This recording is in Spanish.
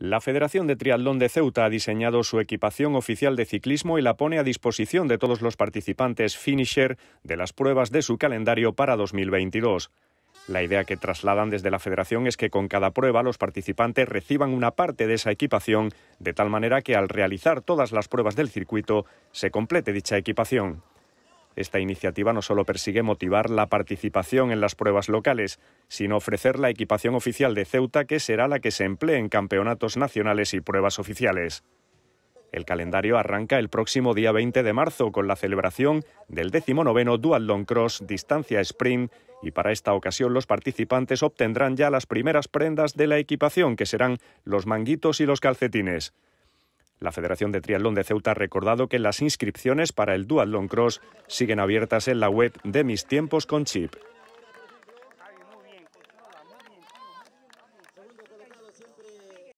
La Federación de Triatlón de Ceuta ha diseñado su equipación oficial de ciclismo y la pone a disposición de todos los participantes finisher de las pruebas de su calendario para 2022. La idea que trasladan desde la federación es que con cada prueba los participantes reciban una parte de esa equipación, de tal manera que al realizar todas las pruebas del circuito se complete dicha equipación. Esta iniciativa no solo persigue motivar la participación en las pruebas locales, sino ofrecer la equipación oficial de Ceuta que será la que se emplee en campeonatos nacionales y pruebas oficiales. El calendario arranca el próximo día 20 de marzo con la celebración del 19 Dual Long Cross Distancia Sprint y para esta ocasión los participantes obtendrán ya las primeras prendas de la equipación que serán los manguitos y los calcetines. La Federación de Triatlón de Ceuta ha recordado que las inscripciones para el Duatlón Cross siguen abiertas en la web de Mis Tiempos con Chip.